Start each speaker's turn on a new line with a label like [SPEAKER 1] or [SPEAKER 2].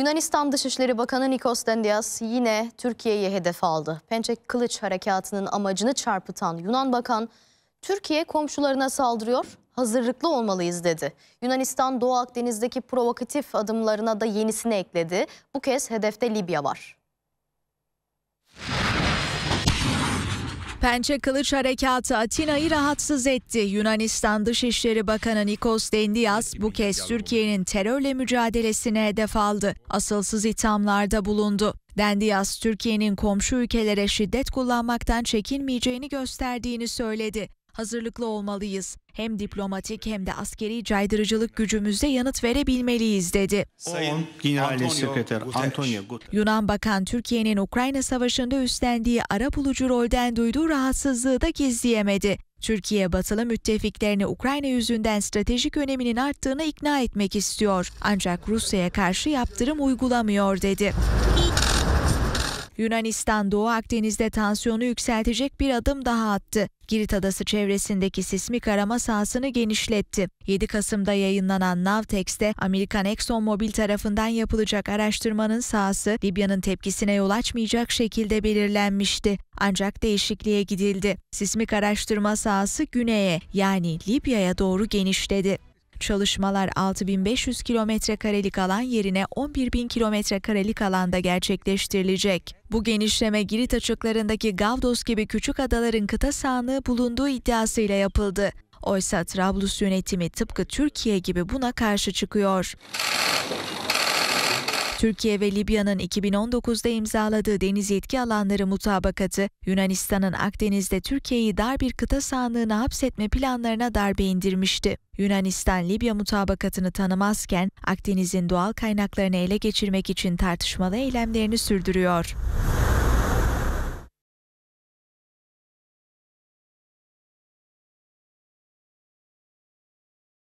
[SPEAKER 1] Yunanistan Dışişleri Bakanı Nikos Dendias yine Türkiye'yi hedef aldı. Pençe Kılıç Harekatı'nın amacını çarpıtan Yunan Bakan, Türkiye komşularına saldırıyor, hazırlıklı olmalıyız dedi. Yunanistan Doğu Akdeniz'deki provokatif adımlarına da yenisini ekledi. Bu kez hedefte Libya var.
[SPEAKER 2] Pençe Kılıç Harekatı Atina'yı rahatsız etti. Yunanistan Dışişleri Bakanı Nikos Dendias bu kez Türkiye'nin terörle mücadelesine hedef aldı. Asılsız ithamlarda bulundu. Dendias, Türkiye'nin komşu ülkelere şiddet kullanmaktan çekinmeyeceğini gösterdiğini söyledi hazırlıklı olmalıyız. Hem diplomatik hem de askeri caydırıcılık gücümüzde yanıt verebilmeliyiz dedi.
[SPEAKER 1] Sayın Genel Antonio Sekreter Antonio Guterres.
[SPEAKER 2] Yunan Bakan Türkiye'nin Ukrayna Savaşı'nda üstlendiği ara bulucu rolden duyduğu rahatsızlığı da gizleyemedi. Türkiye batılı müttefiklerini Ukrayna yüzünden stratejik öneminin arttığını ikna etmek istiyor. Ancak Rusya'ya karşı yaptırım uygulamıyor dedi. Yunanistan Doğu Akdeniz'de tansiyonu yükseltecek bir adım daha attı. Girit Adası çevresindeki sismik arama sahasını genişletti. 7 Kasım'da yayınlanan Navtex'te Amerikan ExxonMobil tarafından yapılacak araştırmanın sahası Libya'nın tepkisine yol açmayacak şekilde belirlenmişti. Ancak değişikliğe gidildi. Sismik araştırma sahası güneye yani Libya'ya doğru genişledi. Çalışmalar 6500 kilometre karelik alan yerine 11000 kilometre karelik alanda gerçekleştirilecek. Bu genişleme Girit açıklarındaki Gavdos gibi küçük adaların kıta sahanlığı bulunduğu iddiasıyla yapıldı. Oysa Trablus yönetimi tıpkı Türkiye gibi buna karşı çıkıyor. Türkiye ve Libya'nın 2019'da imzaladığı deniz yetki alanları mutabakatı, Yunanistan'ın Akdeniz'de Türkiye'yi dar bir kıta sahanlığına hapsetme planlarına darbe indirmişti. Yunanistan-Libya mutabakatını tanımazken Akdeniz'in doğal kaynaklarını ele geçirmek için tartışmalı eylemlerini sürdürüyor.